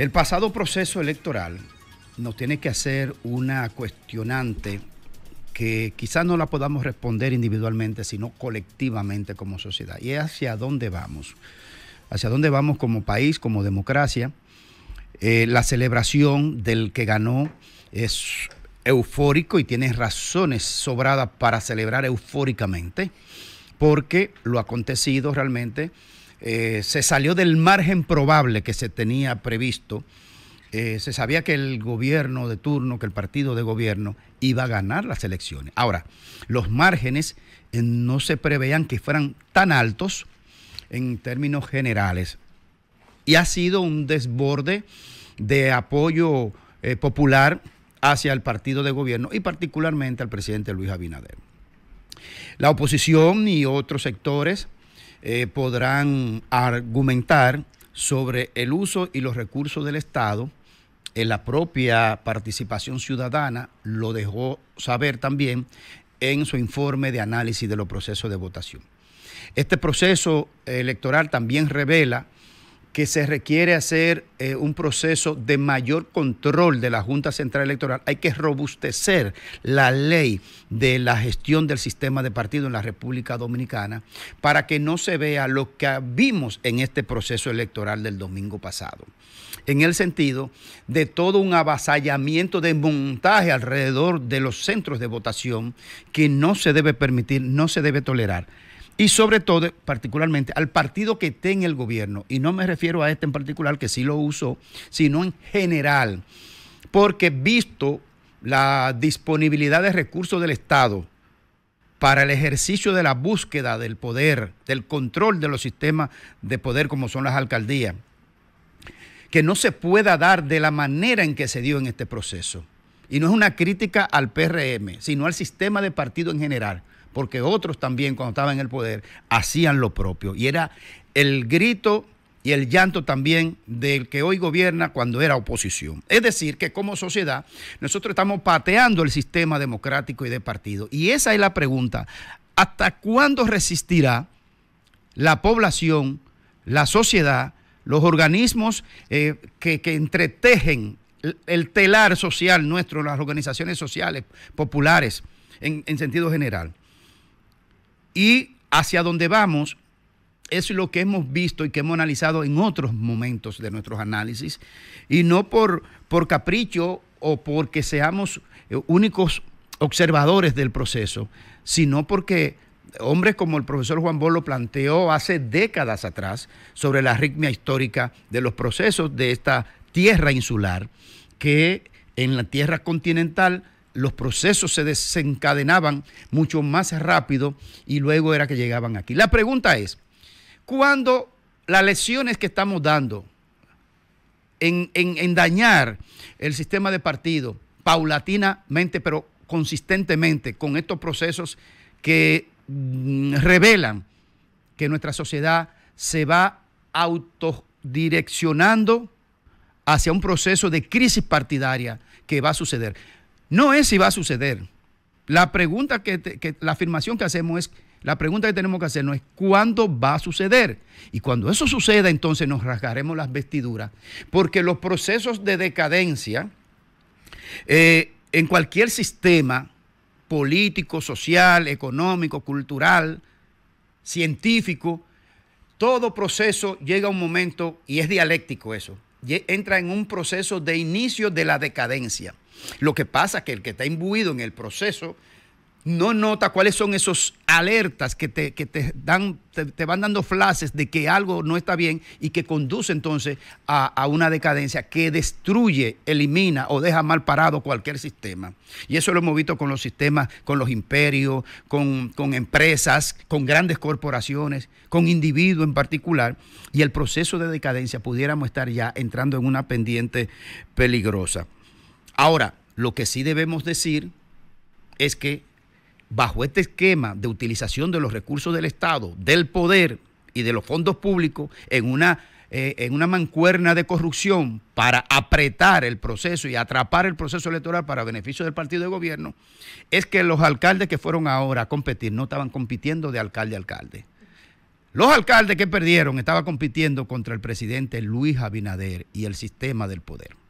El pasado proceso electoral nos tiene que hacer una cuestionante que quizás no la podamos responder individualmente, sino colectivamente como sociedad. Y hacia dónde vamos. Hacia dónde vamos como país, como democracia. Eh, la celebración del que ganó es eufórico y tiene razones sobradas para celebrar eufóricamente, porque lo acontecido realmente eh, se salió del margen probable que se tenía previsto. Eh, se sabía que el gobierno de turno, que el partido de gobierno iba a ganar las elecciones. Ahora, los márgenes eh, no se preveían que fueran tan altos en términos generales. Y ha sido un desborde de apoyo popular hacia el partido de gobierno y particularmente al presidente Luis Abinader. La oposición y otros sectores eh, podrán argumentar sobre el uso y los recursos del Estado. En la propia participación ciudadana lo dejó saber también en su informe de análisis de los procesos de votación. Este proceso electoral también revela que se requiere hacer eh, un proceso de mayor control de la Junta Central Electoral. Hay que robustecer la ley de la gestión del sistema de partido en la República Dominicana para que no se vea lo que vimos en este proceso electoral del domingo pasado. En el sentido de todo un avasallamiento de montaje alrededor de los centros de votación que no se debe permitir, no se debe tolerar y sobre todo, particularmente, al partido que esté en el gobierno. Y no me refiero a este en particular, que sí lo uso, sino en general. Porque visto la disponibilidad de recursos del Estado para el ejercicio de la búsqueda del poder, del control de los sistemas de poder como son las alcaldías, que no se pueda dar de la manera en que se dio en este proceso. Y no es una crítica al PRM, sino al sistema de partido en general porque otros también cuando estaban en el poder hacían lo propio. Y era el grito y el llanto también del que hoy gobierna cuando era oposición. Es decir, que como sociedad nosotros estamos pateando el sistema democrático y de partido. Y esa es la pregunta. ¿Hasta cuándo resistirá la población, la sociedad, los organismos eh, que, entretejen el, telar social nuestro, las organizaciones sociales, populares, en sentido general? Y hacia dónde vamos es lo que hemos visto y que hemos analizado en otros momentos de nuestros análisis, y no por, por capricho o porque seamos únicos observadores del proceso, sino porque hombres como el profesor Juan Bolo planteó hace décadas atrás sobre la arritmia histórica de los procesos de esta tierra insular, que en la tierra continental los procesos se desencadenaban mucho más rápido y luego era que llegaban aquí. La pregunta es, ¿cuándo las lesiones que estamos dando en, en dañar el sistema de partido paulatinamente, pero consistentemente con estos procesos que mm, revelan que nuestra sociedad se va autodireccionando hacia un proceso de crisis partidaria que va a suceder no es si va a suceder. La pregunta que, la afirmación que hacemos es, la pregunta que tenemos que hacernos es cuándo va a suceder. Y cuando eso suceda, entonces nos rasgaremos las vestiduras, porque los procesos de decadencia eh, en cualquier sistema político, social, económico, cultural, científico, todo proceso llega a un momento y es dialéctico eso entra en un proceso de inicio de la decadencia. Lo que pasa es que el que está imbuido en el proceso no nota cuáles son esos alertas que te, dan, te, van dando flashes de que algo no está bien y que conduce entonces a, una decadencia que destruye, elimina o deja mal parado cualquier sistema. Y eso lo hemos visto con los sistemas, con los imperios, con, con empresas, con grandes corporaciones, con individuos en particular. Y el proceso de decadencia pudiéramos estar ya entrando en una pendiente peligrosa. Ahora, lo que sí debemos decir es que bajo este esquema de utilización de los recursos del Estado, del poder y de los fondos públicos en una, eh, en una mancuerna de corrupción para apretar el proceso y atrapar el proceso electoral para beneficio del partido de gobierno, es que los alcaldes que fueron ahora a competir no estaban compitiendo de alcalde a alcalde. Los alcaldes que perdieron estaban compitiendo contra el presidente Luis Abinader y el sistema del poder.